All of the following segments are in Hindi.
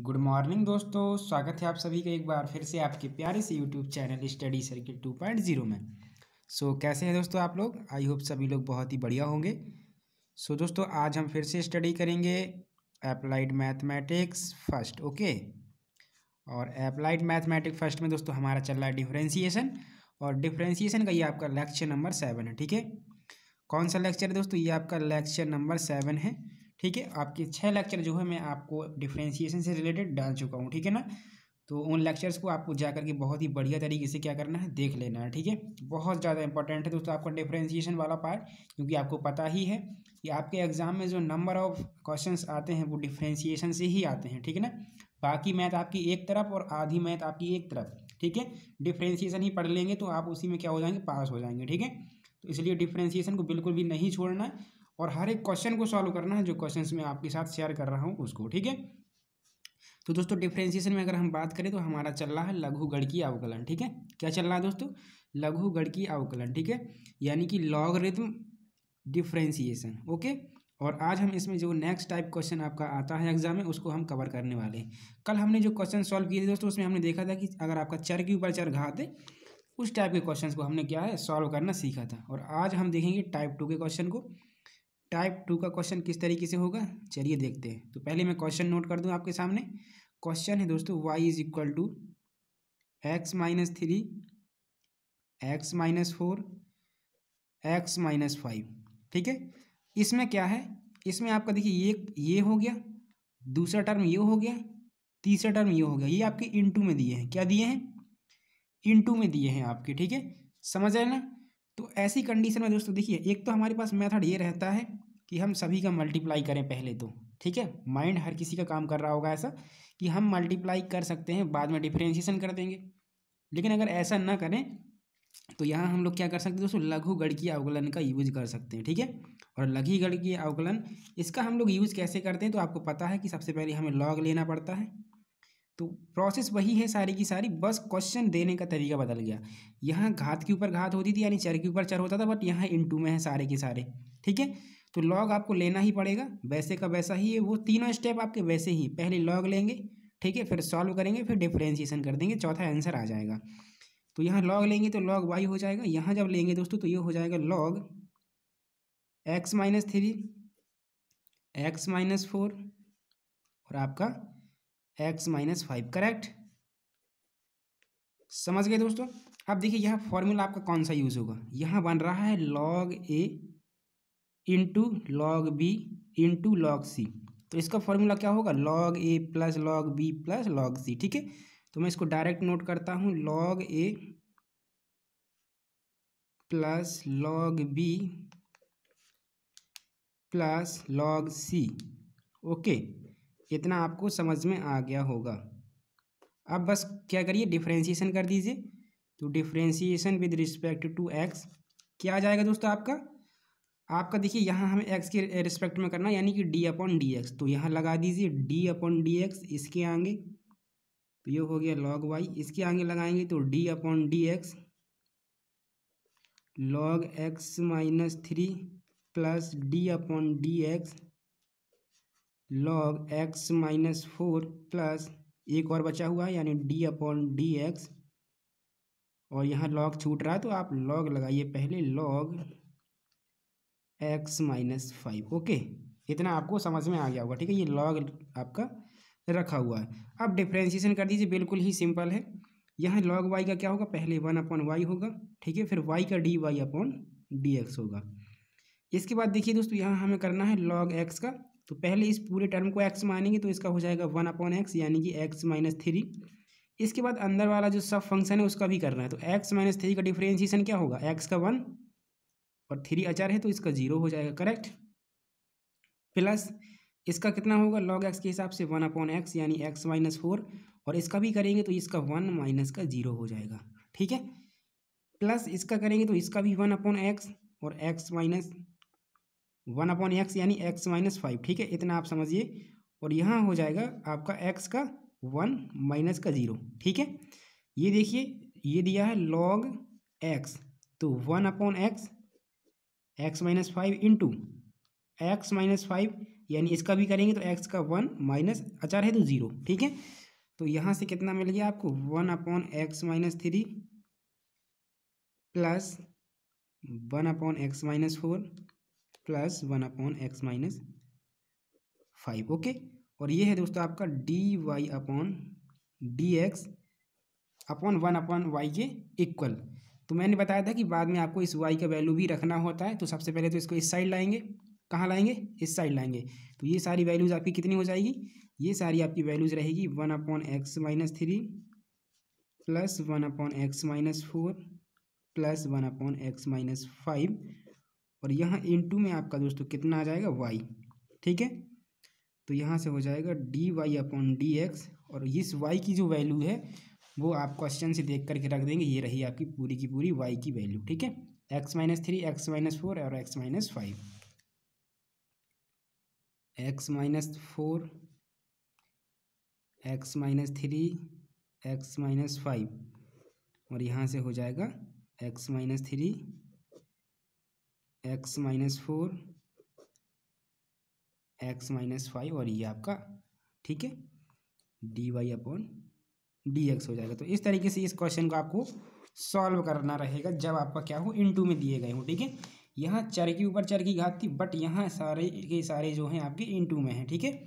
गुड मॉर्निंग दोस्तों स्वागत है आप सभी का एक बार फिर से आपके प्यारे से YouTube channel study circuit two point zero में सो so, कैसे हैं दोस्तों आप लोग आई होप सभी लोग बहुत ही बढ़िया होंगे सो so, दोस्तों आज हम फिर से स्टडी करेंगे अप्लाइड मैथमेटिक्स फर्स्ट ओके और अप्लाइड मैथमेटिक्स फर्स्ट में दोस्तों हमारा चल रहा है डिफ्रेंसीसन और डिफ्रेंसीसन का ये आपका लेक्चर नंबर सेवन है ठीक है कौन सा लेक्चर है दोस्तों ये आपका लेक्चर नंबर सेवन है ठीक है आपके छः लेक्चर जो है मैं आपको डिफ्रेंशिएशन से रिलेटेड डाल चुका हूँ ठीक है ना तो उन लेक्चर्स को आपको जा करके बहुत ही बढ़िया तरीके से क्या करना है देख लेना है ठीक है बहुत ज़्यादा इंपॉर्टेंट है दोस्तों आपका डिफ्रेंशिएशन वाला पार्ट क्योंकि आपको पता ही है कि आपके एग्ज़ाम में जो नंबर ऑफ क्वेश्चंस आते हैं वो डिफ्रेंसिएशन से ही आते हैं ठीक है ना बाकी मैथ आपकी एक तरफ और आधी मैथ आपकी एक तरफ ठीक है डिफ्रेंसीशन ही पढ़ लेंगे तो आप उसी में क्या हो जाएंगे पास हो जाएंगे ठीक है तो इसलिए डिफ्रेंसिएशन को बिल्कुल भी नहीं छोड़ना और हर एक क्वेश्चन को सॉल्व करना है जो क्वेश्चन में आपके साथ शेयर कर रहा हूँ उसको ठीक है तो दोस्तों डिफ्रेंसिएशन में अगर हम बात करें तो हमारा चल रहा है लघु गढ़ की अवकलन ठीक है क्या चल रहा है दोस्तों लघु गढ़ की अवकलन ठीक है यानी कि लॉग रिथम डिफ्रेंसिएशन ओके और आज हम इसमें जो नेक्स्ट टाइप क्वेश्चन आपका आता है एग्जाम में उसको हम कवर करने वाले हैं कल हमने जो क्वेश्चन सॉल्व किए थे दोस्तों उसमें हमने देखा था कि अगर आपका चर के ऊपर चर घात है उस टाइप के क्वेश्चन को हमने क्या है सॉल्व करना सीखा था और आज हम देखेंगे टाइप टू के क्वेश्चन को टाइप टू का क्वेश्चन किस तरीके से होगा चलिए देखते हैं तो पहले मैं क्वेश्चन नोट कर दूँ आपके सामने क्वेश्चन है दोस्तों y is equal to x minus three x minus four x minus five ठीक है इसमें क्या है इसमें आपका देखिए ये ये हो गया दूसरा टर्म ये हो गया तीसरा टर्म ये हो गया ये आपके टू में दिए हैं क्या दिए हैं टू में दिए हैं आपके ठीक है समझ आए ना तो ऐसी कंडीशन में दोस्तों देखिए एक तो हमारे पास मेथड ये रहता है कि हम सभी का मल्टीप्लाई करें पहले तो ठीक है माइंड हर किसी का काम कर रहा होगा ऐसा कि हम मल्टीप्लाई कर सकते हैं बाद में डिफ्रेंशिएशन कर देंगे लेकिन अगर ऐसा ना करें तो यहाँ हम लोग क्या कर सकते हैं दोस्तों लघु गणकीय अवकलन का यूज कर सकते हैं ठीक है और लघु गणकीय अवकलन इसका हम लोग यूज कैसे करते हैं तो आपको पता है कि सबसे पहले हमें लॉग लेना पड़ता है तो प्रोसेस वही है सारी की सारी बस क्वेश्चन देने का तरीका बदल गया यहाँ घात के ऊपर घात होती थी यानी चर के ऊपर चर होता था बट यहाँ इन टू में है सारे के सारे ठीक है तो लॉग आपको लेना ही पड़ेगा वैसे का वैसा ही है वो तीनों स्टेप आपके वैसे ही पहले लॉग लेंगे ठीक है फिर सॉल्व करेंगे फिर डिफ्रेंशिएशन कर देंगे चौथा आंसर आ जाएगा तो यहाँ लॉग लेंगे तो लॉग वाई हो जाएगा यहाँ जब लेंगे दोस्तों तो ये हो जाएगा log x minus three x minus four और आपका एक्स माइनस फाइव करेक्ट समझ गए दोस्तों अब देखिए यह फॉर्मूला आपका कौन सा यूज़ होगा यहाँ बन रहा है log a into log b into log c तो इसका फॉर्मूला क्या होगा log a plus log b plus log c ठीक है तो मैं इसको डायरेक्ट नोट करता हूँ log a plus log b plus log c okay इतना आपको समझ में आ गया होगा अब बस क्या करिए डिफ्रेंसीसन कर दीजिए तो differentiation with respect to x क्या आ जाएगा दोस्तों आपका आपका देखिए यहाँ हमें एक्स के रिस्पेक्ट में करना यानी कि डी अपॉन डी एक्स तो यहाँ लगा दीजिए डी अपॉन डी एक्स इसके आगे तो ये हो गया लॉग वाई इसके आगे लगाएंगे तो d upon d x log x minus three plus d upon d x log x minus four plus एक और बचा हुआ है यानी डी अपॉन डी एक्स और यहाँ लॉग छूट रहा है तो आप लॉग लगाइए पहले log x minus five okay इतना आपको समझ में आ गया होगा ठीक है ये लॉग आपका रखा हुआ है अब डिफ्रेंशिएशन कर दीजिए बिल्कुल ही सिंपल है यहाँ लॉग वाई का क्या होगा पहले वन अपॉन वाई होगा ठीक है फिर वाई का d y upon d x होगा इसके बाद देखिए दोस्तों यहाँ हमें करना है लॉग एक्स का तो पहले इस पूरे टर्म को एक्स मानेंगे तो इसका हो जाएगा वन अपॉन एक्स यानी कि एक्स माइनस थ्री इसके बाद अंदर वाला जो सब फंक्शन है उसका भी करना है तो एक्स माइनस थ्री का डिफ्रेंशिएशन क्या होगा एक्स का वन और थ्री अचार है तो इसका जीरो हो जाएगा करेक्ट प्लस इसका कितना होगा लॉग एक्स के हिसाब से वन अपॉन एक्स यानी एक्स माइनस फोर और इसका भी करेंगे तो इसका वन माइनस का जीरो हो जाएगा ठीक है प्लस इसका करेंगे तो इसका भी वन अपॉन एक्स और x minus one upon x यानी एक्स माइनस फाइव ठीक है इतना आप समझिए और यहाँ हो जाएगा आपका एक्स का वन माइनस का जीरो ठीक है ये देखिए ये दिया है लॉग एक्स तो one upon x x minus five into x minus five यानी इसका भी करेंगे तो एक्स का वन माइनस अचार है तो ज़ीरो ठीक है तो यहाँ से कितना मिल गया आपको one upon x minus three plus one upon x minus four plus one upon x minus five okay और ये है दोस्तों आपका d y upon d x upon one upon y के इक्वल तो मैंने बताया था कि बाद में आपको इस वाई का वैल्यू भी रखना होता है तो सबसे पहले तो इसको इस साइड लाएंगे कहाँ लाएंगे इस साइड लाएंगे तो ये सारी वैल्यूज़ आपकी कितनी हो जाएगी ये सारी आपकी वैल्यूज़ रहेगी one upon x minus three plus one upon x minus four plus one upon x minus five और यहाँ इनटू में आपका दोस्तों कितना आ जाएगा वाई ठीक है तो यहाँ से हो जाएगा d y upon d x और इस वाई की जो वैल्यू है वो आप क्वेश्चन से देख करके रख देंगे ये रही आपकी पूरी की पूरी वाई की वैल्यू ठीक है x minus three x minus four और x minus five x minus four x minus three x minus five और यहाँ से हो जाएगा x minus three x minus four x minus five और ये आपका ठीक है d y upon d x हो जाएगा तो इस तरीके से इस क्वेश्चन को आपको सॉल्व करना रहेगा जब आपका क्या हो इनटू में दिए गए हो ठीक है यहाँ चर की ऊपर चर की घात थी बट यहाँ सारे के सारे जो हैं आपके इनटू में हैं ठीक है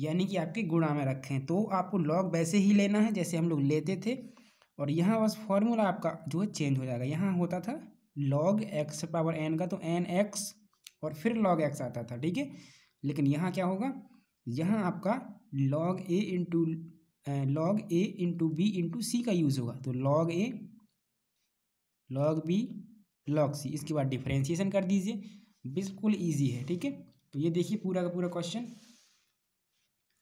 यानी कि आपके गुणा में रखें तो आपको लॉग वैसे ही लेना है जैसे हम लोग लेते थे और यहाँ बस फॉर्मूला आपका जो है चेंज हो जाएगा यहाँ होता था लॉग एक्स पावर एन का तो एन एक्स और फिर लॉग एक्स आता था ठीक है लेकिन यहाँ क्या होगा यहाँ आपका log a into log a into b into c का यूज़ होगा तो log a log b log c इसके बाद डिफ्रेंसिएशन कर दीजिए बिल्कुल ईजी है ठीक है तो ये देखिए पूरा का पूरा क्वेश्चन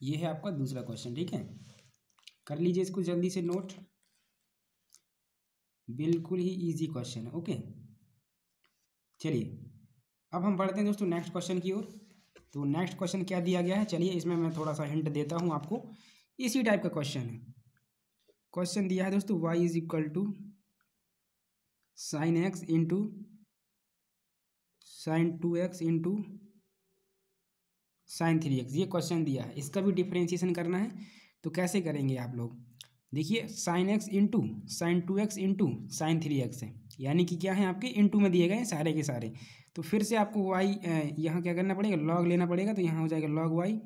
ये है आपका दूसरा क्वेश्चन ठीक है कर लीजिए इसको जल्दी से नोट बिल्कुल ही इजी क्वेश्चन है ओके चलिए अब हम बढ़ते हैं दोस्तों नेक्स्ट क्वेश्चन की ओर तो नेक्स्ट क्वेश्चन क्या दिया गया है चलिए इसमें मैं थोड़ा सा हिंट देता हूँ आपको इसी टाइप का क्वेश्चन है क्वेश्चन दिया है दोस्तों y is equal to sine x into sine two x into sine three x ये क्वेश्चन दिया है इसका भी डिफ्रेंशिएशन करना है तो कैसे करेंगे आप लोग देखिए sine x into sine two x into sine three x है यानी कि क्या है आपके इंटू में दिए गए हैं सारे के सारे तो फिर से आपको वाई यहाँ क्या करना पड़ेगा लॉग लेना पड़ेगा तो यहाँ हो जाएगा लॉग वाई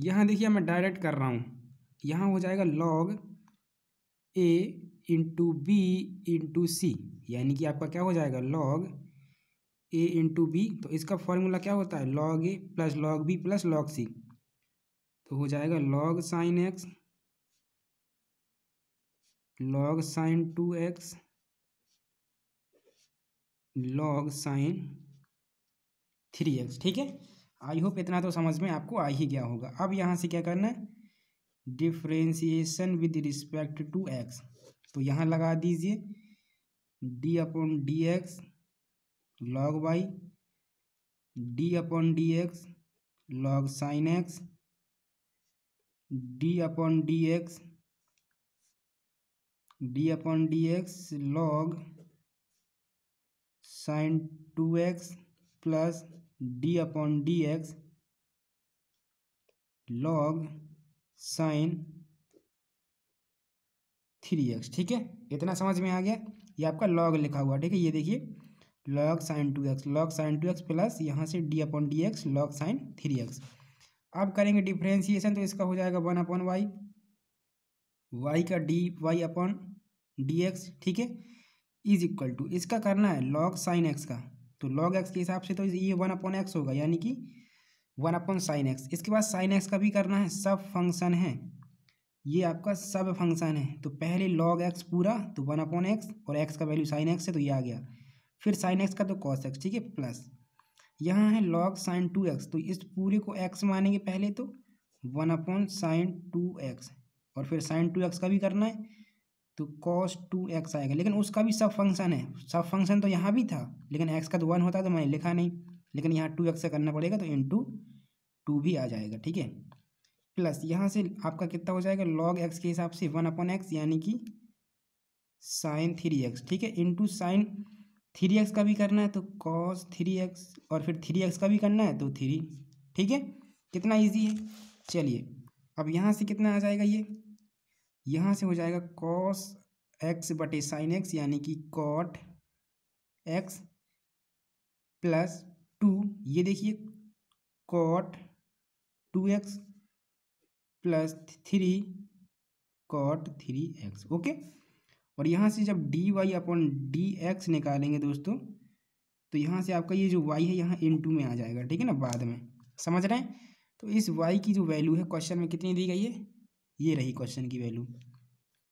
यहाँ देखिए मैं डायरेक्ट कर रहा हूँ यहाँ हो जाएगा log a into b into c यानी कि आपका क्या हो जाएगा लॉग ए इंटू बी तो इसका फॉर्मूला क्या होता है log a plus log b plus log c तो हो जाएगा log sine x log sine two x log sine three x ठीक है आई होप इतना तो समझ में आपको आ ही गया होगा अब यहाँ से क्या करना है differentiation with respect to x तो यहाँ लगा दीजिए d upon d x log y d upon d x log sine x d upon d x d upon d x log sine two x plus d upon d x log sine three x ठीक है इतना समझ में आ गया ये आपका लॉग लिखा हुआ ठीक है ये देखिए log sine two x log sine two x plus यहाँ से d upon d x log sine three x अब करेंगे डिफ्रेंसिएशन तो इसका हो जाएगा वन अपॉन वाई वाई का d y upon d x ठीक है इज इक्वल टू इसका करना है लॉग साइन एक्स का तो लॉग एक्स के हिसाब से तो ये वन अपॉन एक्स होगा यानी कि वन अपॉन साइन एक्स इसके बाद साइन एक्स का भी करना है सब फंक्शन है ये आपका सब फंक्शन है तो पहले लॉग एक्स पूरा तो वन अपॉन एक्स और एक्स का वैल्यू साइन एक्स है तो ये आ गया फिर साइन एक्स का तो कॉस एक्स ठीक है प्लस यहाँ है लॉग साइन टू एक्स तो इस पूरे को एक्स मानेंगे पहले तो one upon sine two x और फिर साइन टू एक्स का भी करना है तो कॉस टू एक्स आएगा लेकिन उसका भी सब फंक्शन है सब फंक्शन तो यहाँ भी था लेकिन एक्स का तो वन होता तो मैंने लिखा नहीं लेकिन यहाँ टू एक्स का करना पड़ेगा तो इन टू टू भी आ जाएगा ठीक है प्लस यहाँ से आपका कितना हो जाएगा लॉग एक्स के हिसाब से वन अपॉन एक्स यानी कि साइन थ्री एक्स ठीक है इंटू साइन थ्री एक्स का भी करना है तो कॉस थ्री एक्स और फिर थ्री एक्स का भी करना है तो थ्री ठीक है कितना ईजी है चलिए अब यहाँ से कितना आ जाएगा ये यहाँ से हो जाएगा कॉस एक्स बटे साइन एक्स यानी कि कॉट एक्स प्लस टू ये देखिए cot two x plus three cot three x okay और यहाँ से जब d y upon d x निकालेंगे दोस्तों तो यहाँ से आपका ये जो वाई है यहाँ इन टू में आ जाएगा ठीक है ना बाद में समझ रहे हैं तो इस वाई की जो वैल्यू है क्वेश्चन में कितनी दी गई है ये रही क्वेश्चन की वैल्यू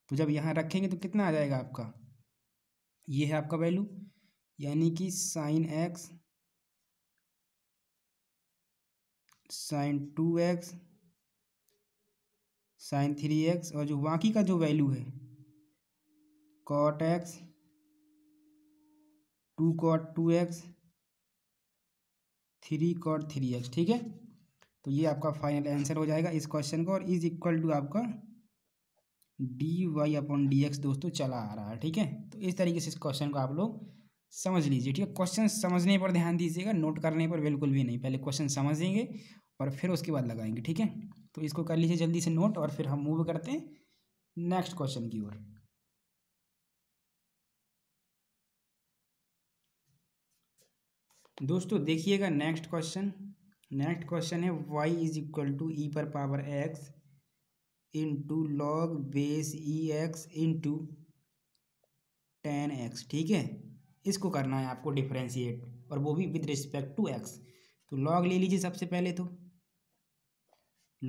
तो जब यहाँ रखेंगे तो कितना आ जाएगा आपका ये है आपका वैल्यू यानी कि sine x sine two x sine three x और जो बाकी का जो वैल्यू है cot x two cot two x three cot three x ठीक है तो ये आपका फाइनल आंसर हो जाएगा इस क्वेश्चन का और इज इक्वल टू आपका d y upon d x दोस्तों चला आ रहा है ठीक है तो इस तरीके से इस क्वेश्चन को आप लोग समझ लीजिए ठीक है क्वेश्चन समझने पर ध्यान दीजिएगा नोट करने पर बिल्कुल भी नहीं पहले क्वेश्चन समझेंगे और फिर उसके बाद लगाएंगे ठीक है तो इसको कर लीजिए जल्दी से नोट और फिर हम मूव करते हैं नेक्स्ट क्वेश्चन की ओर दोस्तों देखिएगा नेक्स्ट क्वेश्चन नेक्स्ट क्वेश्चन है y is equal to e पर power x into log base e x into ten x ठीक है इसको करना है आपको डिफ्रेंशिएट और वो भी विद रिस्पेक्ट टू एक्स तो लॉग ले लीजिए सबसे पहले तो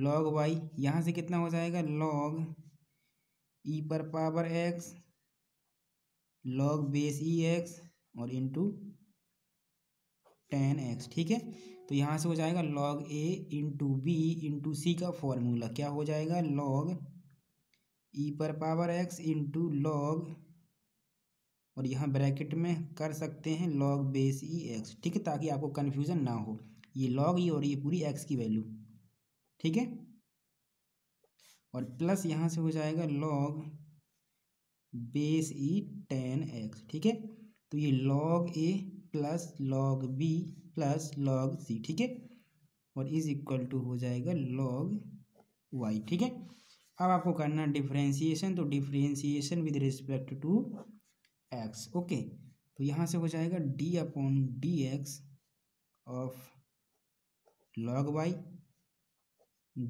लॉग वाई यहाँ से कितना हो जाएगा लॉग ई e पर power x log base e x और इंटू टेन एक्स ठीक है तो यहाँ से हो जाएगा log a into b into c का फॉर्मूला क्या हो जाएगा लॉग ई e पर पावर एक्स इंटू लॉग और यहाँ ब्रैकेट में कर सकते हैं लॉग बेस ई एक्स ठीक है ताकि आपको कन्फ्यूज़न ना हो ये लॉग ई e और ये पूरी एक्स की वैल्यू ठीक है और प्लस यहाँ से हो जाएगा log base e ten x ठीक है तो ये log a plus log b plus log c ठीक है और इज इक्वल टू हो जाएगा लॉग वाई ठीक है अब आपको करना डिफरेंशिएशन तो differentiation with respect to x okay तो यहाँ से हो जाएगा d upon d x of log y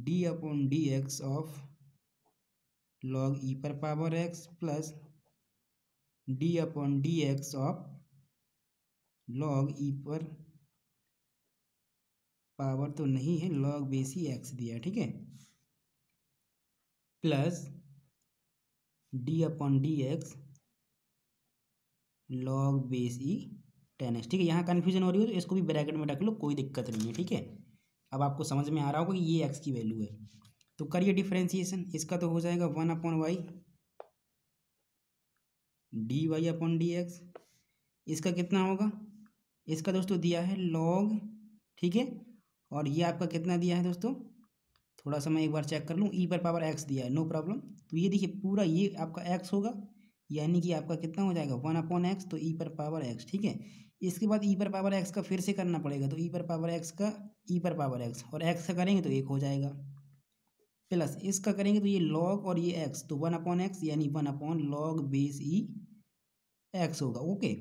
d upon d x of log e पर power x plus d upon d x of log e पर पावर तो नहीं है लॉग बेस ही एक्स दिया ठीक है plus d upon d x log base e ten x ठीक है यहाँ कन्फ्यूजन हो रही हो तो इसको भी ब्रैकेट में रख लो कोई दिक्कत नहीं है ठीक है अब आपको समझ में आ रहा होगा कि ये एक्स की वैल्यू है तो करिए डिफ्रेंसिएशन इसका तो हो जाएगा one upon y d y upon d x इसका कितना होगा इसका दोस्तों दिया है लॉग ठीक है और ये आपका कितना दिया है दोस्तों थोड़ा सा मैं एक बार चेक कर लूँ ई e पर पावर एक्स दिया है नो प्रॉब्लम तो ये देखिए पूरा ये आपका एक्स होगा यानी कि आपका कितना हो जाएगा वन अपॉन एक्स तो ई e पर पावर एक्स ठीक है इसके बाद ई e पर पावर एक्स का फिर से करना पड़ेगा तो ई पर पावर एक्स का ई पर पावर एक्स और एक्स का करेंगे तो एक हो जाएगा प्लस इसका करेंगे तो ये लॉग और ये एक्स तो वन अपॉन एक्स यानी one upon log base e x होगा ओके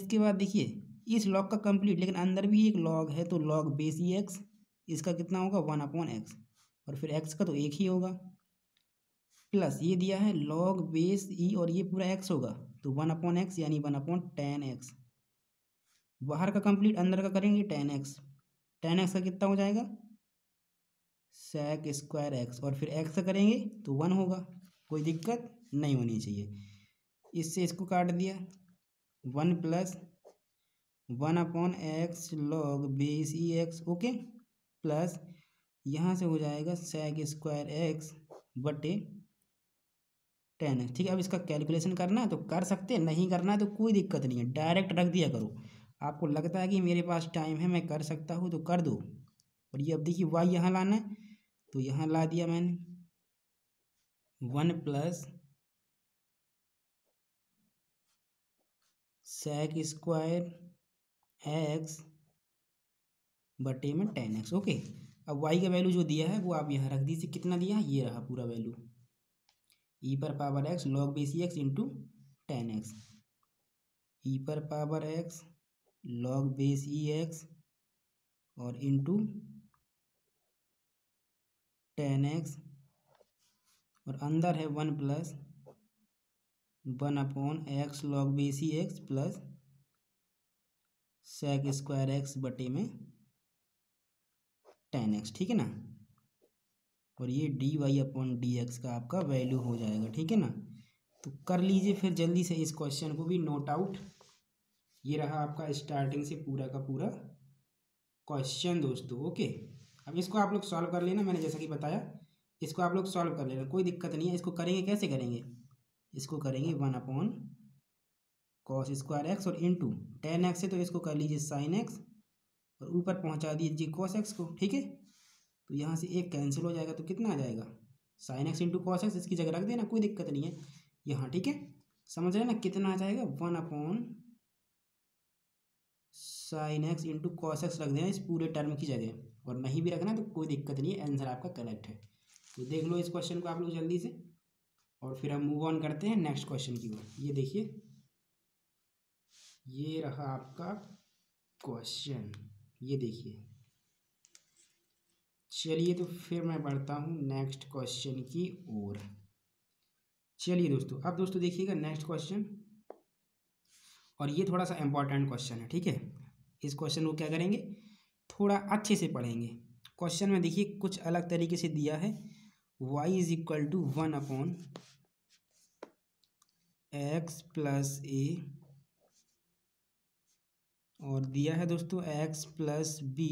इसके बाद देखिए इस लॉग का कंप्लीट लेकिन अंदर भी एक लॉग है तो लॉग बेस ई एक्स इसका कितना होगा वन अपॉन एक्स और फिर एक्स का तो एक ही होगा प्लस ये दिया है लॉग बेस ई और ये पूरा एक्स होगा तो वन अपॉन एक्स यानी वन अपॉन टेन एक्स बाहर का कंप्लीट अंदर का करेंगे टेन एक्स टेन एक्स का कितना हो जाएगा सेक स्क्वायर एक्स और फिर एक्स का करेंगे तो वन होगा कोई दिक्कत नहीं होनी चाहिए इससे इसको काट दिया one plus one upon x log base e x okay plus यहाँ से हो जाएगा सेक स्क्वायर एक्स बटे टेन एक्स ठीक है अब इसका कैलकुलेशन करना है तो कर सकते हैं नहीं करना है तो कोई दिक्कत नहीं है डायरेक्ट रख दिया करो आपको लगता है कि मेरे पास टाइम है मैं कर सकता हूँ तो कर दो और ये अब देखिए वाई यहाँ लाना है तो यहाँ ला दिया मैंने one plus sec square x बटे में टेन एक्स ओके अब वाई का वैल्यू जो दिया है वो आप यहाँ रख दीजिए कितना दिया है ये रहा पूरा वैल्यू ई e पर power x log b c x into ten x e पर power x log base e x और इंटू टेन एक्स और अंदर है one plus one upon x log base e x plus sec square x बटे में टेन एक्स ठीक है ना और ये d y upon d x का आपका वैल्यू हो जाएगा ठीक है ना तो कर लीजिए फिर जल्दी से इस क्वेश्चन को भी नोट आउट ये रहा आपका स्टार्टिंग से पूरा का पूरा क्वेश्चन दोस्तों ओके अब इसको आप लोग सॉल्व कर लेना मैंने जैसा कि बताया इसको आप लोग सॉल्व कर लेना कोई दिक्कत नहीं है इसको करेंगे कैसे करेंगे इसको करेंगे one upon cos square x और इंटू टेन एक्स है तो इसको कर लीजिए साइन एक्स और ऊपर पहुंचा दीजिए कॉस एक्स को ठीक है तो यहाँ से एक कैंसिल हो जाएगा तो कितना आ जाएगा sine x into cos x इसकी जगह रख देना कोई दिक्कत नहीं है यहाँ ठीक है समझ रहे ना कितना आ जाएगा one upon sine x into cos x रख देना इस पूरे टर्म की जगह और नहीं भी रखना तो कोई दिक्कत नहीं है आंसर आपका करेक्ट है तो देख लो इस क्वेश्चन को आप लोग जल्दी से और फिर हम मूव ऑन करते हैं नेक्स्ट क्वेश्चन की ओर ये देखिए ये रहा आपका क्वेश्चन ये देखिए चलिए तो फिर मैं बढ़ता हूँ नेक्स्ट क्वेश्चन की ओर चलिए दोस्तों अब दोस्तों देखिएगा नेक्स्ट क्वेश्चन और ये थोड़ा सा इम्पॉर्टेंट क्वेश्चन है ठीक है इस क्वेश्चन को क्या करेंगे थोड़ा अच्छे से पढ़ेंगे क्वेश्चन में देखिए कुछ अलग तरीके से दिया है y is equal to one upon x plus a और दिया है दोस्तों x plus b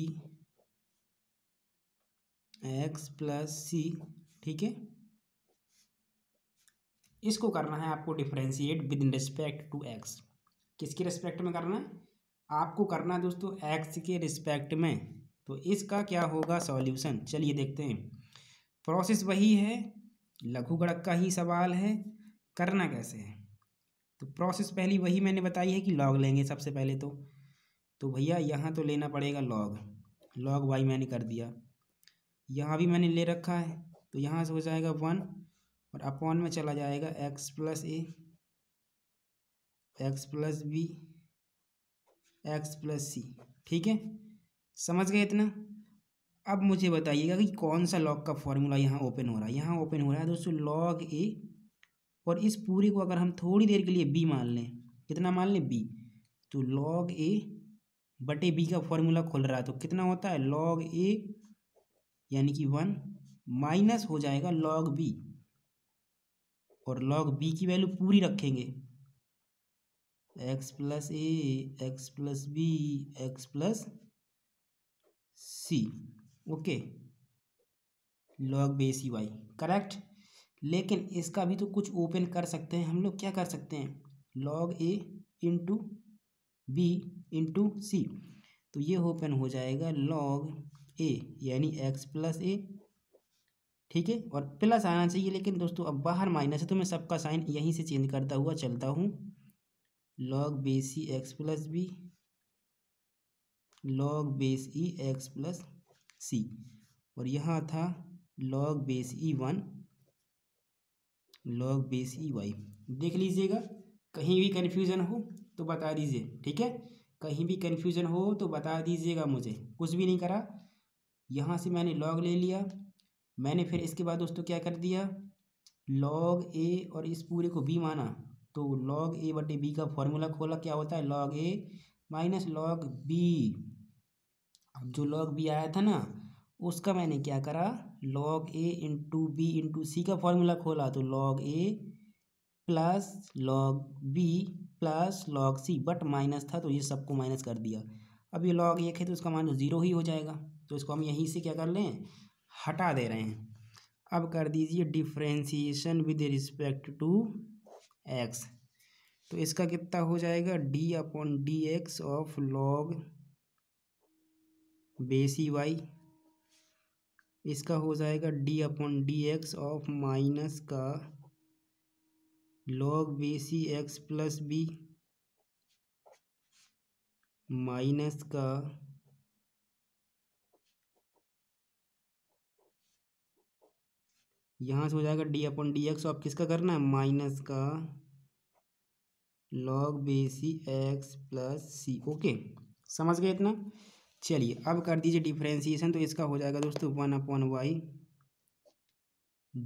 x plus c ठीक है इसको करना है आपको differentiate with respect to x किसके रिस्पेक्ट में करना है आपको करना है दोस्तों एक्स के रिस्पेक्ट में तो इसका क्या होगा सॉल्यूशन चलिए देखते हैं प्रोसेस वही है लघु गणक का ही सवाल है करना कैसे है तो प्रोसेस पहली वही मैंने बताई है कि लॉग लेंगे सबसे पहले तो तो भैया यहाँ तो लेना पड़ेगा लॉग लॉग वाई मैंने कर दिया यहाँ भी मैंने ले रखा है तो यहाँ से हो जाएगा वन और अपॉन में चला जाएगा x plus a x plus b x plus c ठीक है समझ गए इतना अब मुझे बताइएगा कि कौन सा लॉग का फॉर्मूला यहाँ ओपन हो रहा है यहाँ ओपन हो रहा है दोस्तों लॉग ए और इस पूरे को अगर हम थोड़ी देर के लिए बी मान लें कितना मान लें बी तो लॉग ए बटे बी का फॉर्मूला खोल रहा है तो कितना होता है लॉग ए यानी कि वन माइनस हो जाएगा लॉग बी और लॉग बी की वैल्यू पूरी रखेंगे x plus a x plus b x plus c okay log base e y correct लेकिन इसका भी तो कुछ ओपन कर सकते हैं हम लोग क्या कर सकते हैं log a into b into c तो ये ओपन हो जाएगा लॉग ए यानी एक्स प्लस ए ठीक है और प्लस आना चाहिए लेकिन दोस्तों अब बाहर माइनस है तो मैं सबका साइन यहीं से चेंज करता हुआ चलता हूँ log base e x plus b log base e x plus c और यहाँ था log base e one log base e y देख लीजिएगा कहीं भी कन्फ्यूज़न हो तो बता दीजिए ठीक है कहीं भी कन्फ्यूजन हो तो बता दीजिएगा मुझे कुछ भी नहीं करा यहाँ से मैंने लॉग ले लिया मैंने फिर इसके बाद दोस्तों क्या कर दिया लॉग ए और इस पूरे को बी माना तो लॉग ए बटे बी का फॉर्मूला खोला क्या होता है log a minus log b अब जो लॉग बी आया था ना उसका मैंने क्या करा log a into b into c का फॉर्मूला खोला तो log a plus log b plus log c but minus था तो ये सबको माइनस कर दिया अब ये लॉग एक है तो इसका मान ज़ीरो ही हो जाएगा तो इसको हम यहीं से क्या कर लें हटा दे रहे हैं अब कर दीजिए differentiation with respect to x तो इसका कितना हो जाएगा d upon d x of log base e y इसका हो जाएगा d upon d x of minus का log b c x plus b minus का यहां से हो जाएगा डी अपन डी एक्स आप किसका करना है माइनस का log b c x plus c okay समझ गए इतना चलिए अब कर दीजिए डिफ्रेंसिएशन तो इसका हो जाएगा दोस्तों one upon y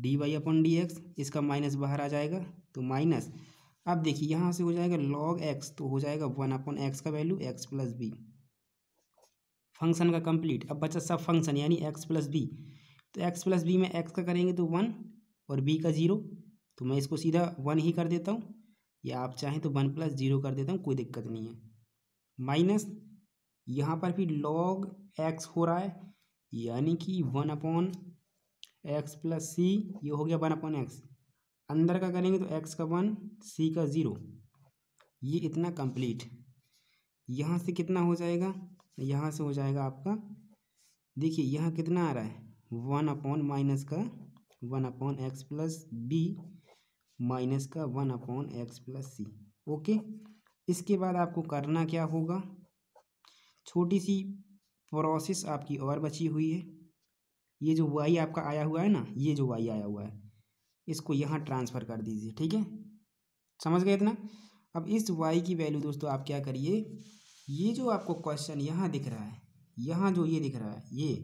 d y upon d x इसका माइनस बाहर आ जाएगा तो माइनस अब देखिए यहाँ से हो जाएगा लॉग एक्स तो हो जाएगा वन अपॉन एक्स का value x plus b function का कंप्लीट अब बचा सब फंक्शन यानी एक्स प्लस बी तो एक्स प्लस बी में एक्स का करेंगे तो वन और बी का ज़ीरो तो मैं इसको सीधा वन ही कर देता हूँ या आप चाहें तो वन प्लस ज़ीरो कर देता हूँ कोई दिक्कत नहीं है माइनस यहाँ पर भी लॉग एक्स हो रहा है यानी कि one upon x plus c ये हो गया वन अपॉन एक्स अंदर का करेंगे तो एक्स का वन सी का ज़ीरो ये इतना कंप्लीट यहाँ से कितना हो जाएगा यहाँ से हो जाएगा आपका देखिए यहाँ कितना आ रहा है वन अपॉन माइनस का one upon x plus b minus का one upon x plus c okay इसके बाद आपको करना क्या होगा छोटी सी प्रोसेस आपकी और बची हुई है ये जो वाई आपका आया हुआ है ना ये जो वाई आया हुआ है इसको यहाँ ट्रांसफ़र कर दीजिए ठीक है समझ गए इतना अब इस वाई की वैल्यू दोस्तों आप क्या करिए ये जो आपको क्वेश्चन यहाँ दिख रहा है यहाँ जो ये दिख रहा है ये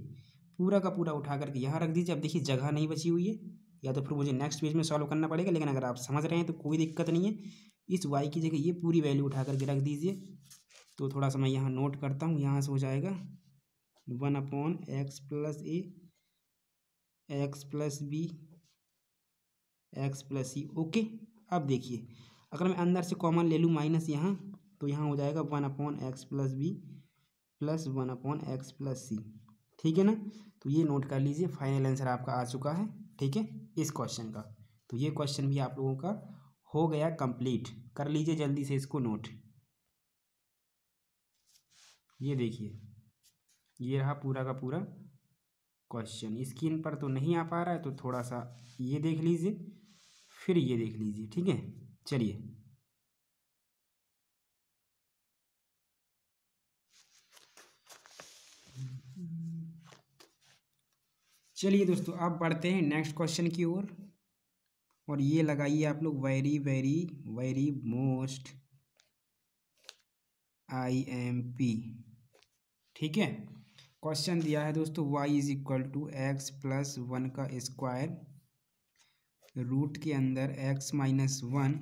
पूरा का पूरा उठा करके यहाँ रख दीजिए अब देखिए जगह नहीं बची हुई है या तो फिर मुझे नेक्स्ट पेज में सॉल्व करना पड़ेगा लेकिन अगर आप समझ रहे हैं तो कोई दिक्कत नहीं है इस वाई की जगह ये पूरी वैल्यू उठा करके रख दीजिए तो थोड़ा सा मैं यहाँ नोट करता हूँ यहाँ से हो जाएगा one upon x plus a x plus b x plus e okay अब देखिए अगर मैं अंदर से कॉमन ले लूँ माइनस यहाँ तो यहाँ हो जाएगा one upon x plus b plus one upon x plus c ठीक है ना तो ये नोट कर लीजिए फाइनल आंसर आपका आ चुका है ठीक है इस क्वेश्चन का तो ये क्वेश्चन भी आप लोगों का हो गया कंप्लीट कर लीजिए जल्दी से इसको नोट ये देखिए ये रहा पूरा का पूरा क्वेश्चन स्क्रीन पर तो नहीं आ पा रहा है तो थोड़ा सा ये देख लीजिए फिर ये देख लीजिए ठीक है चलिए चलिए दोस्तों अब बढ़ते हैं नेक्स्ट क्वेश्चन की ओर और, और ये लगाइए आप लोग very very very most I M P ठीक है क्वेश्चन दिया है दोस्तों y is equal to x plus one का स्क्वायर रूट के अंदर एक्स माइनस वन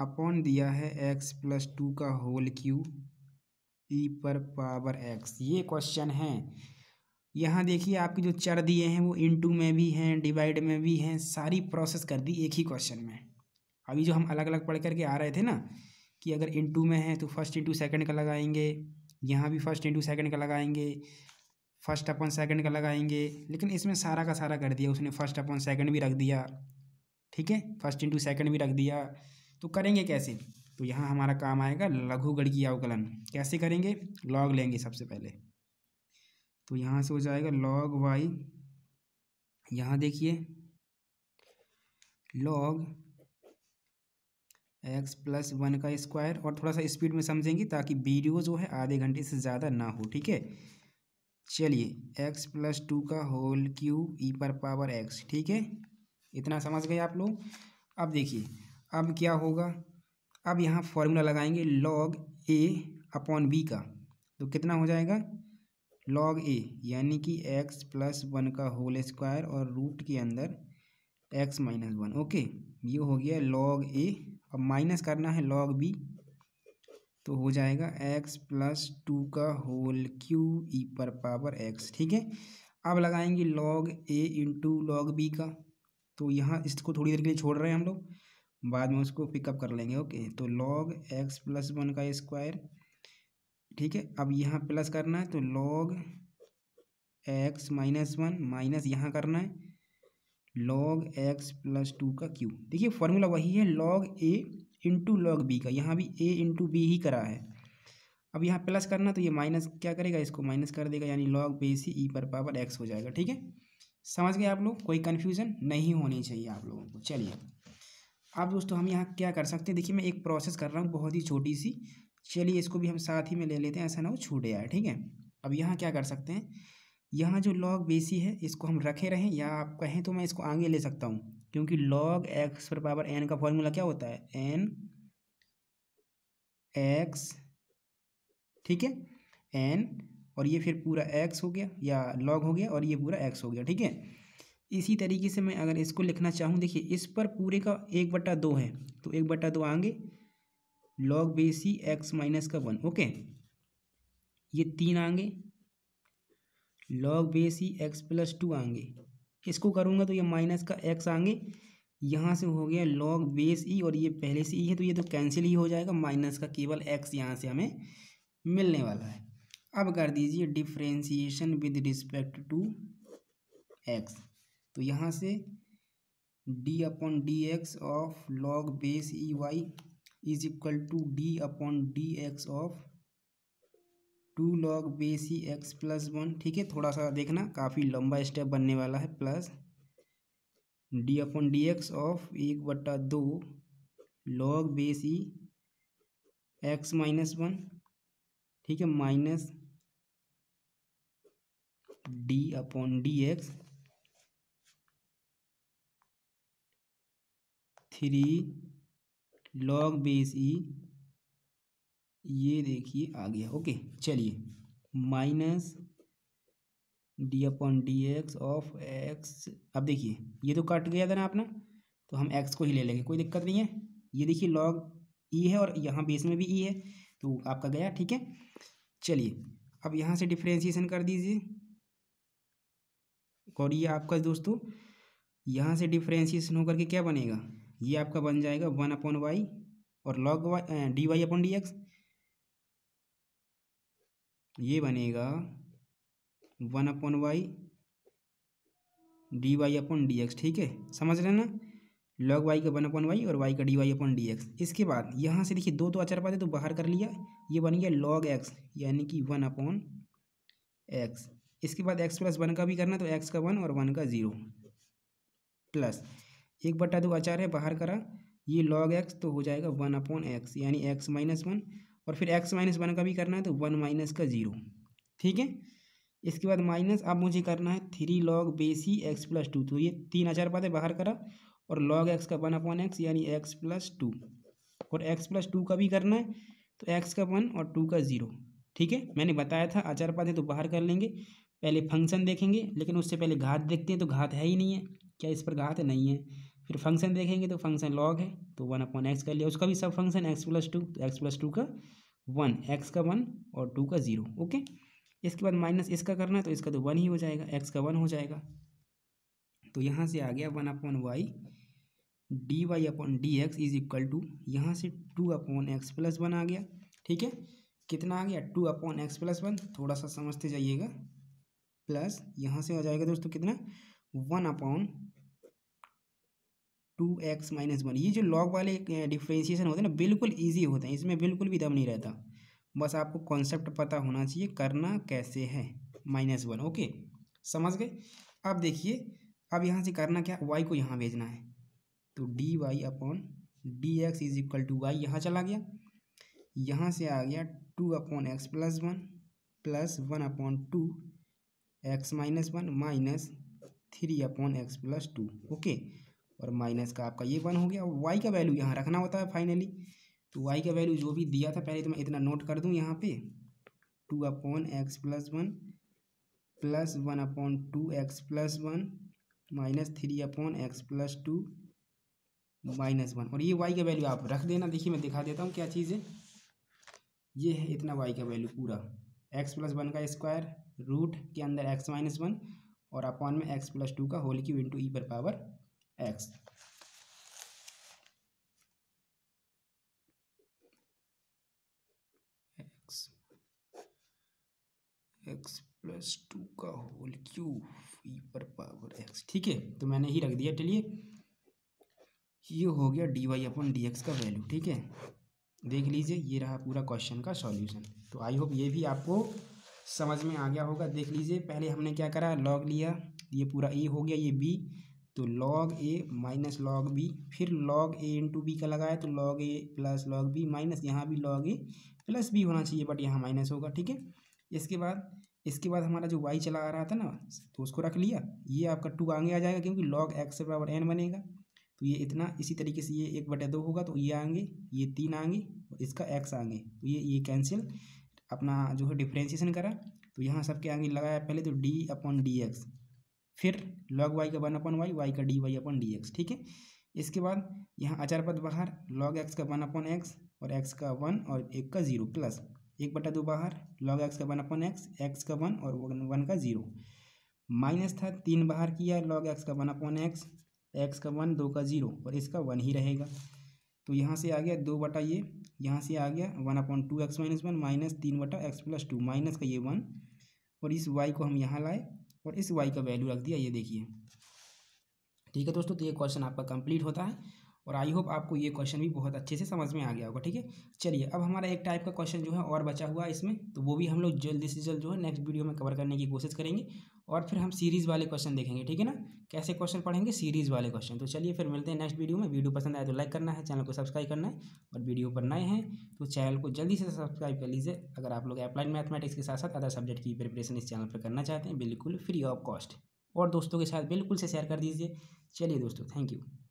अपॉन दिया है एक्स प्लस टू का होल क्यू ई पर पावर एक्स ये क्वेश्चन है यहाँ देखिए आपके जो चर दिए हैं वो इनटू में भी हैं डिवाइड में भी हैं सारी प्रोसेस कर दी एक ही क्वेश्चन में अभी जो हम अलग अलग पढ़ करके आ रहे थे ना कि अगर इंटू में है तो फर्स्ट इंटू सेकंड का लगाएंगे यहाँ भी फर्स्ट इंटू सेकंड का लगाएंगे फर्स्ट अपन सेकंड का लगाएंगे लेकिन इसमें सारा का सारा कर दिया उसने फर्स्ट अपन सेकंड भी रख दिया ठीक है फर्स्ट इंटू सेकंड भी रख दिया तो करेंगे कैसे तो यहाँ हमारा काम आएगा लघु की अवकलन कैसे करेंगे लॉग लेंगे सबसे पहले तो यहाँ से हो जाएगा लॉग वाई यहाँ देखिए लॉग एक्स प्लस वन का स्क्वायर और थोड़ा सा स्पीड में समझेंगे ताकि वीडियो जो है आधे घंटे से ज़्यादा ना हो ठीक है चलिए एक्स प्लस टू का होल क्यू ई पर पावर एक्स ठीक है इतना समझ गए आप लोग अब देखिए अब क्या होगा अब यहाँ फॉर्मूला लगाएंगे लॉग ए अपॉन बी का तो कितना हो जाएगा लॉग ए यानी कि एक्स प्लस वन का होल स्क्वायर और रूट के अंदर एक्स माइनस वन ओके ये हो गया लॉग ए अब माइनस करना है लॉग बी तो हो जाएगा एक्स प्लस टू का होल क्यू ई पर पावर एक्स ठीक है अब लगाएंगे log a into log b का तो यहाँ इसको थोड़ी देर के लिए छोड़ रहे हैं हम लोग बाद में उसको पिकअप कर लेंगे ओके तो लॉग एक्स प्लस वन का स्क्वायर ठीक है अब यहाँ प्लस करना है तो log x minus one minus यहाँ करना है लॉग एक्स प्लस टू का क्यू देखिए फॉर्मूला वही है log a into log b का यहाँ भी ए इंटू बी ही करा है अब यहाँ प्लस करना तो ये माइनस क्या करेगा इसको माइनस कर देगा यानी लॉग बी सी ई पर पावर एक्स हो जाएगा ठीक है समझ गए आप लोग कोई कन्फ्यूजन नहीं होनी चाहिए आप लोगों को चलिए अब दोस्तों हम यहाँ क्या कर सकते हैं देखिए मैं एक प्रोसेस कर रहा हूँ बहुत ही छोटी सी चलिए इसको भी हम साथ ही में ले लेते हैं ऐसा ना हो छूट जाए ठीक है अब यहाँ क्या कर सकते हैं यहाँ जो लॉग बेसी है इसको हम रखे रहें या आप कहें तो मैं इसको आगे ले सकता हूँ क्योंकि log x पर पावर n का फॉर्मूला क्या होता है n x ठीक है n और ये फिर पूरा x हो गया या log हो गया और ये पूरा x हो गया ठीक है इसी तरीके से मैं अगर इसको लिखना चाहूँ देखिए इस पर पूरे का एक बट्टा दो है तो एक बट्टा दो आएंगे लॉग बेसी एक्स माइनस का वन ओके ये तीन आएंगे log base e x plus to आएंगे इसको करूँगा तो ये माइनस का एक्स आगे यहाँ से हो गया लॉग बेस ई और ये पहले से ई e है तो ये तो कैंसिल ही हो जाएगा माइनस का केवल एक्स यहाँ से हमें मिलने वाला है अब कर दीजिए differentiation with respect to x तो यहाँ से d upon d x of log base e y is equal to d upon d x of two log b c x plus one ठीक है थोड़ा सा देखना काफ़ी लंबा स्टेप बनने वाला है plus d upon d x of एक बट्टा दो log b c x minus one ठीक है minus d upon d x three log base e ये देखिए आ गया ओके चलिए minus d upon d x of x अब देखिए ये तो कट गया था ना अपना तो हम एक्स को ही ले लेंगे कोई दिक्कत नहीं है ये देखिए लॉग ई e है और यहाँ बेस में भी ई e है तो आपका गया ठीक है चलिए अब यहाँ से डिफ्रेंसीसन कर दीजिए और ये आपका दोस्तों यहाँ से डिफ्रेंसीसन होकर के क्या बनेगा ये आपका बन जाएगा वन अपॉन वाई और log y d y upon d x ये बनेगा one upon y d y upon d x ठीक है समझ रहे ना लॉग वाई का वन अपॉन वाई और वाई का d y upon d x इसके बाद यहाँ से देखिए दो तो अचर पाते तो बाहर कर लिया ये बन गया लॉग एक्स यानी कि वन अपॉन एक्स इसके बाद एक्स प्लस वन का भी करना तो एक्स का वन और वन का ज़ीरो प्लस एक बट्टा दो अचार है बाहर करा ये लॉग एक्स तो हो जाएगा वन अपॉन एक्स यानी एक्स माइनस वन और फिर एक्स माइनस वन का भी करना है तो वन माइनस का ज़ीरो ठीक है इसके बाद माइनस अब मुझे करना है three log base e x plus two तो ये तीन हजार पाते बाहर करा और लॉग एक्स का वन अपॉन एक्स यानी एक्स प्लस टू और एक्स प्लस टू का भी करना है तो एक्स का वन और टू का ज़ीरो ठीक है मैंने बताया था आचार पाते तो बाहर कर लेंगे पहले फंक्शन देखेंगे लेकिन उससे पहले घात देखते हैं तो घात है ही नहीं है क्या इस पर घात नहीं है फिर फंक्शन देखेंगे तो फंक्शन लॉग है तो वन अपॉन एक्स कर लिया उसका भी सब फंक्शन एक्स प्लस टू तो एक्स प्लस टू का वन एक्स का वन और टू का ज़ीरो ओके इसके बाद माइनस इसका करना है तो इसका तो वन ही हो जाएगा एक्स का वन हो जाएगा तो यहाँ से आ गया one upon y d y upon d x is equal to यहाँ से two upon x plus one आ गया ठीक है कितना आ गया two upon x plus one थोड़ा सा समझते जाइएगा प्लस यहाँ से आ जाएगा दोस्तों कितना one upon two x minus one ये जो लॉग वाले डिफ्रेंशिएशन होते हैं ना बिल्कुल ईजी होते हैं इसमें बिल्कुल भी दम नहीं रहता बस आपको कॉन्सेप्ट पता होना चाहिए करना कैसे है माइनस वन ओके समझ गए अब देखिए अब यहाँ से करना क्या वाई को यहाँ भेजना है तो d y upon d x is equal to y यहाँ चला गया यहाँ से आ गया two upon x plus one plus one upon two x minus one minus three upon x plus two okay और माइनस का आपका ये वन हो गया वाई का वैल्यू यहाँ रखना होता है फाइनली तो वाई का वैल्यू जो भी दिया था पहले तो मैं इतना नोट कर दूँ यहाँ पे two upon x plus one plus one upon two x plus one minus three upon x plus two minus one और ये वाई का वैल्यू आप रख देना देखिए मैं दिखा देता हूँ क्या चीज़ है ये है इतना वाई का वैल्यू पूरा एक्स प्लस वन का स्क्वायर रूट के अंदर एक्स माइनस वन और अपॉन में एक्स प्लस टू का होल क्यू इंटू ई पर power x x plus two का होल क्यूब ई पर पावर एक्स ठीक है तो मैंने ही रख दिया चलिए ये हो गया d y upon d x का वैल्यू ठीक है देख लीजिए ये रहा पूरा क्वेश्चन का सॉल्यूशन तो आई होप ये भी आपको समझ में आ गया होगा देख लीजिए पहले हमने क्या करा लॉग लिया ये पूरा ए हो गया ये बी तो log a minus log b फिर लॉग ए इंटू बी का लगाया तो log a plus log b minus यहाँ भी लॉग ए प्लस बी होना चाहिए बट यहाँ माइनस होगा ठीक है इसके बाद इसके बाद हमारा जो वाई चला आ रहा था ना तो उसको रख लिया ये आपका टू आगे आ जाएगा क्योंकि लॉग एक्स बराबर एन बनेगा तो ये इतना इसी तरीके से ये एक बटे दो होगा तो ये आएंगे ये तीन आएंगे और इसका एक्स आएंगे तो ये ये कैंसिल अपना जो है डिफ्रेंशिएशन करा तो यहाँ सबके आगे लगाया पहले तो डी अपॉन डी एक्स फिर लॉग वाई का वन अपन वाई वाई का d y upon d x ठीक है इसके बाद यहाँ अचार पद बाहर लॉग एक्स का वन अपन एक्स और एक्स का वन और एक का जीरो प्लस एक बटा दो बाहर लॉग एक्स का वन अपन एक्स एक्स का वन और वन का जीरो माइनस था तीन बाहर किया लॉग एक्स का वन अपन एक्स एक्स का वन दो का जीरो और इसका वन ही रहेगा तो यहाँ से आ गया दो बटा ये यहाँ से आ गया one upon two x minus one minus तीन बटा एक्स प्लस टू माइनस का ये वन और इस वाई को हम यहाँ लाए और इस वाई का वैल्यू रख दिया ये देखिए ठीक है दोस्तों तो ये क्वेश्चन आपका कंप्लीट होता है और आई होप आपको ये क्वेश्चन भी बहुत अच्छे से समझ में आ गया होगा ठीक है चलिए अब हमारा एक टाइप का क्वेश्चन जो है और बचा हुआ है इसमें तो वो भी हम लोग जल्दी से जल्द जो है नेक्स्ट वीडियो में कवर करने की कोशिश करेंगे और फिर हम सीरीज़ वाले क्वेश्चन देखेंगे ठीक है ना कैसे क्वेश्चन पढ़ेंगे सीरीज़ वाले क्वेश्चन तो चलिए फिर मिलते हैं नेक्स्ट वीडियो में वीडियो पसंद आए तो लाइक करना है चैनल को सब्सक्राइब करना है और वीडियो पर नए हैं तो चैनल को जल्दी से सब्सक्राइब कर लीजिए अगर आप लोग अप्लाइड मैथमेटिक्स के साथ साथ अदर सब्जेक्ट की प्रिपरेशन इस चैनल पर करना चाहते हैं बिल्कुल फ्री ऑफ कॉस्ट और दोस्तों के साथ बिल्कुल से शेयर कर दीजिए चलिए दोस्तों थैंक यू